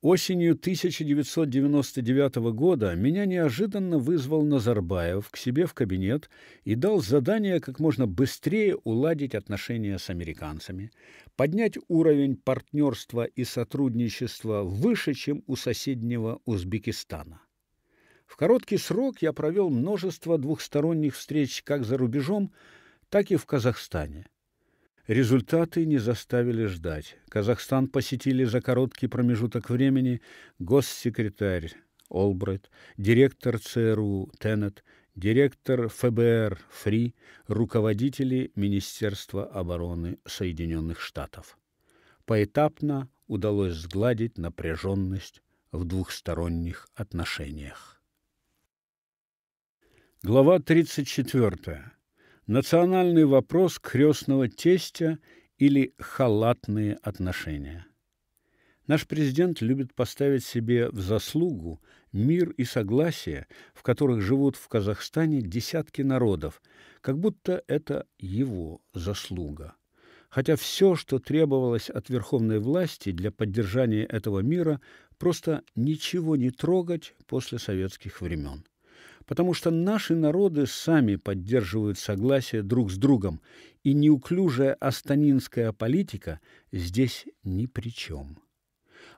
Осенью 1999 года меня неожиданно вызвал Назарбаев к себе в кабинет и дал задание как можно быстрее уладить отношения с американцами, поднять уровень партнерства и сотрудничества выше, чем у соседнего Узбекистана. В короткий срок я провел множество двухсторонних встреч как за рубежом, так и в Казахстане. Результаты не заставили ждать. Казахстан посетили за короткий промежуток времени госсекретарь Олбрайт, директор ЦРУ Теннет, директор ФБР Фри, руководители Министерства обороны Соединенных Штатов. Поэтапно удалось сгладить напряженность в двухсторонних отношениях. Глава 34. Национальный вопрос крестного тестя или халатные отношения. Наш президент любит поставить себе в заслугу мир и согласие, в которых живут в Казахстане десятки народов, как будто это его заслуга. Хотя все, что требовалось от верховной власти для поддержания этого мира, просто ничего не трогать после советских времен потому что наши народы сами поддерживают согласие друг с другом, и неуклюжая астанинская политика здесь ни при чем.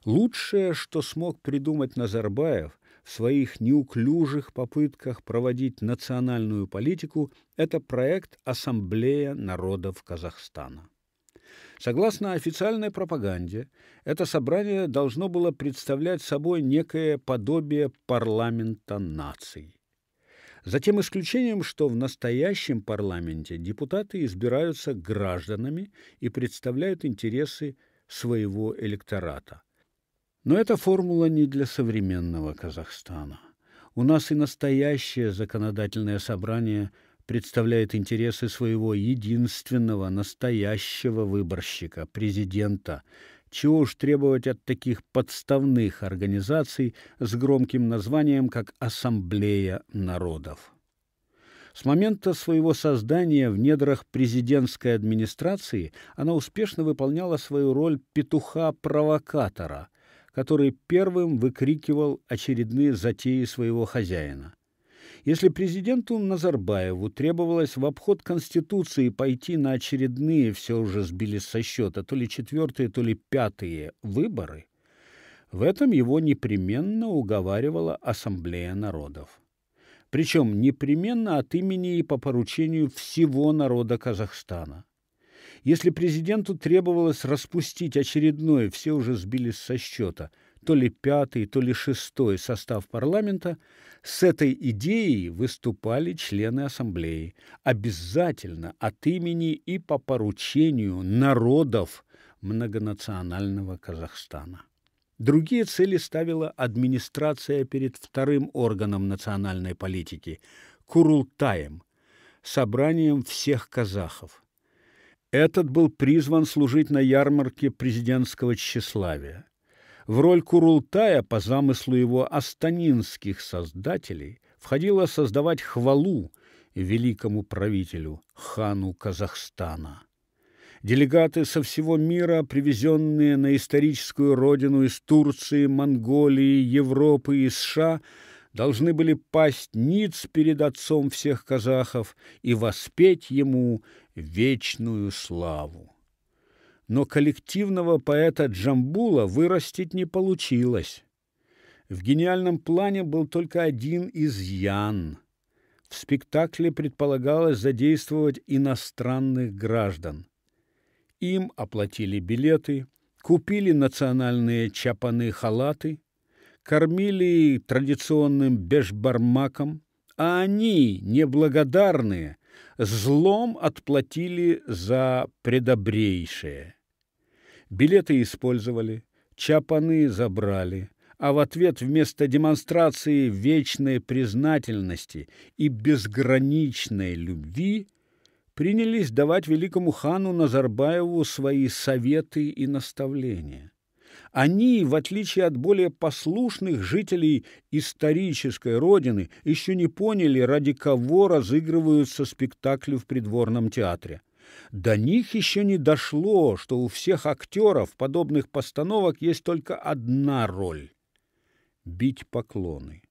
Лучшее, что смог придумать Назарбаев в своих неуклюжих попытках проводить национальную политику, это проект Ассамблея народов Казахстана. Согласно официальной пропаганде, это собрание должно было представлять собой некое подобие парламента наций за тем исключением, что в настоящем парламенте депутаты избираются гражданами и представляют интересы своего электората. Но эта формула не для современного Казахстана. У нас и настоящее законодательное собрание представляет интересы своего единственного настоящего выборщика президента, чего уж требовать от таких подставных организаций с громким названием, как Ассамблея народов. С момента своего создания в недрах президентской администрации она успешно выполняла свою роль петуха-провокатора, который первым выкрикивал очередные затеи своего хозяина. Если президенту Назарбаеву требовалось в обход Конституции пойти на очередные, все уже сбились со счета, то ли четвертые, то ли пятые выборы, в этом его непременно уговаривала Ассамблея народов. Причем непременно от имени и по поручению всего народа Казахстана. Если президенту требовалось распустить очередное, все уже сбились со счета – то ли пятый, то ли шестой состав парламента, с этой идеей выступали члены ассамблеи, обязательно от имени и по поручению народов многонационального Казахстана. Другие цели ставила администрация перед вторым органом национальной политики Курултаем, собранием всех казахов. Этот был призван служить на ярмарке президентского тщеславия. В роль Курултая по замыслу его астанинских создателей входило создавать хвалу великому правителю, хану Казахстана. Делегаты со всего мира, привезенные на историческую родину из Турции, Монголии, Европы и США, должны были пасть ниц перед отцом всех казахов и воспеть ему вечную славу но коллективного поэта Джамбула вырастить не получилось. В гениальном плане был только один изъян. В спектакле предполагалось задействовать иностранных граждан. Им оплатили билеты, купили национальные чапаны халаты, кормили традиционным бешбармаком, а они, неблагодарные, злом отплатили за предобрейшее. Билеты использовали, чапаны забрали, а в ответ вместо демонстрации вечной признательности и безграничной любви принялись давать великому хану Назарбаеву свои советы и наставления. Они, в отличие от более послушных жителей исторической родины, еще не поняли, ради кого разыгрываются спектакли в придворном театре. До них еще не дошло, что у всех актеров подобных постановок есть только одна роль – бить поклоны.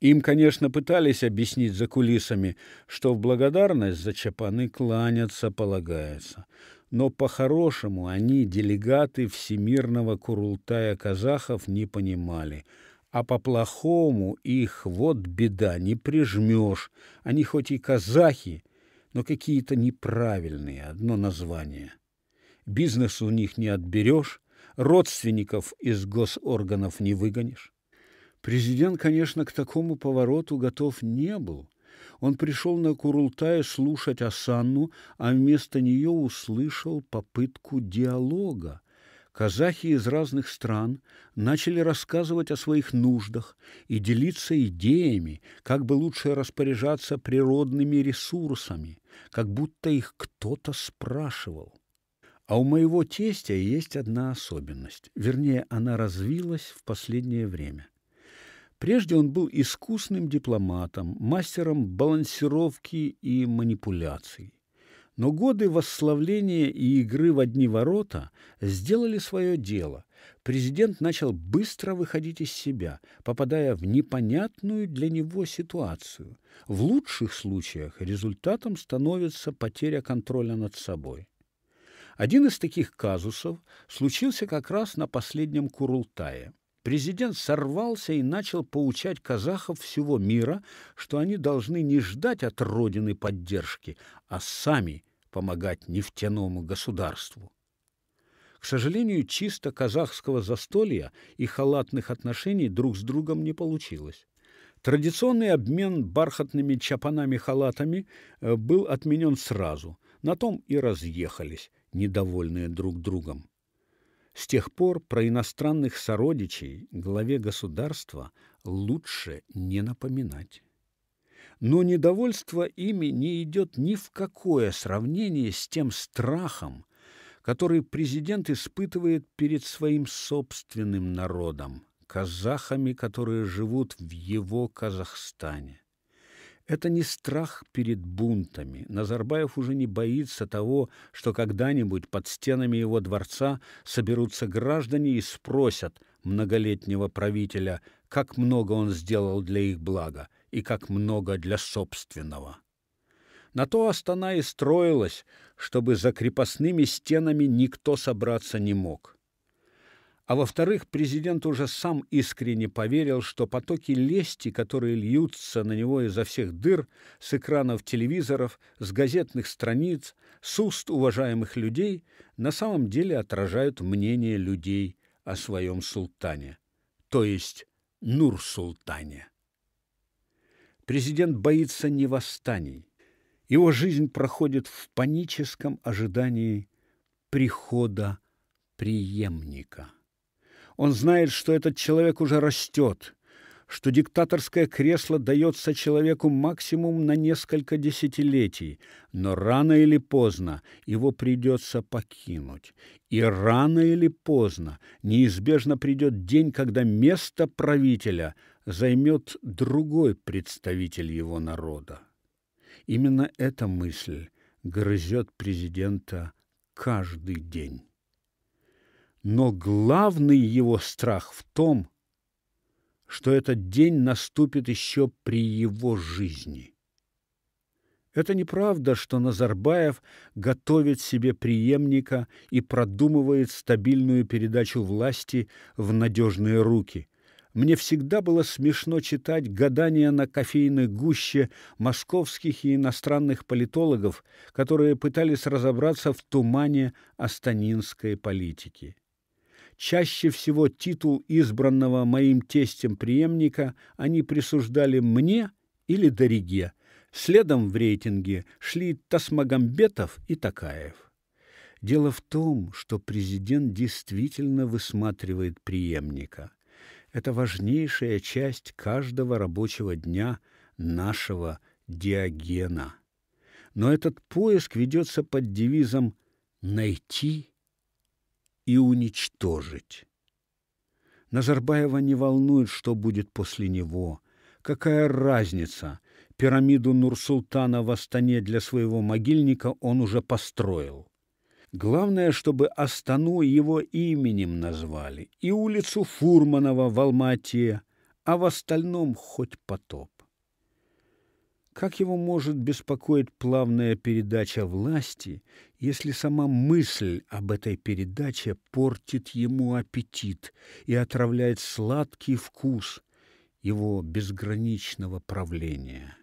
Им, конечно, пытались объяснить за кулисами, что в благодарность за чапаны кланяться полагается. Но по-хорошему они, делегаты всемирного курултая казахов, не понимали. А по-плохому их, вот беда, не прижмешь. Они хоть и казахи, но какие-то неправильные, одно название. Бизнес у них не отберешь, родственников из госорганов не выгонишь. Президент, конечно, к такому повороту готов не был. Он пришел на Курултая слушать Асанну, а вместо нее услышал попытку диалога казахи из разных стран начали рассказывать о своих нуждах и делиться идеями, как бы лучше распоряжаться природными ресурсами, как будто их кто-то спрашивал. А у моего тестя есть одна особенность, вернее, она развилась в последнее время. Прежде он был искусным дипломатом, мастером балансировки и манипуляций. Но годы восславления и игры в одни ворота сделали свое дело. Президент начал быстро выходить из себя, попадая в непонятную для него ситуацию. В лучших случаях результатом становится потеря контроля над собой. Один из таких казусов случился как раз на последнем Курултае. Президент сорвался и начал поучать казахов всего мира, что они должны не ждать от родины поддержки, а сами помогать нефтяному государству. К сожалению, чисто казахского застолья и халатных отношений друг с другом не получилось. Традиционный обмен бархатными чапанами-халатами э, был отменен сразу. На том и разъехались, недовольные друг другом. С тех пор про иностранных сородичей главе государства лучше не напоминать. Но недовольство ими не идет ни в какое сравнение с тем страхом, который президент испытывает перед своим собственным народом, казахами, которые живут в его Казахстане. Это не страх перед бунтами. Назарбаев уже не боится того, что когда-нибудь под стенами его дворца соберутся граждане и спросят многолетнего правителя, как много он сделал для их блага и как много для собственного. На то Астана и строилась, чтобы за крепостными стенами никто собраться не мог а во-вторых, президент уже сам искренне поверил, что потоки лести, которые льются на него изо всех дыр, с экранов телевизоров, с газетных страниц, с уст уважаемых людей, на самом деле отражают мнение людей о своем султане, то есть Нур-султане. Президент боится не восстаний. Его жизнь проходит в паническом ожидании прихода преемника. Он знает, что этот человек уже растет, что диктаторское кресло дается человеку максимум на несколько десятилетий, но рано или поздно его придется покинуть. И рано или поздно неизбежно придет день, когда место правителя займет другой представитель его народа. Именно эта мысль грызет президента каждый день. Но главный его страх в том, что этот день наступит еще при его жизни. Это неправда, что Назарбаев готовит себе преемника и продумывает стабильную передачу власти в надежные руки. Мне всегда было смешно читать гадания на кофейной гуще московских и иностранных политологов, которые пытались разобраться в тумане астанинской политики. Чаще всего титул избранного моим тестем преемника они присуждали мне или Дориге. Следом в рейтинге шли Тасмагамбетов и Такаев. Дело в том, что президент действительно высматривает преемника. Это важнейшая часть каждого рабочего дня нашего диогена. Но этот поиск ведется под девизом «найти и уничтожить. Назарбаева не волнует, что будет после него. Какая разница? Пирамиду Нурсултана в Астане для своего могильника он уже построил. Главное, чтобы Астану его именем назвали и улицу Фурманова в Алмате, а в остальном хоть потоп. Как его может беспокоить плавная передача власти, если сама мысль об этой передаче портит ему аппетит и отравляет сладкий вкус его безграничного правления?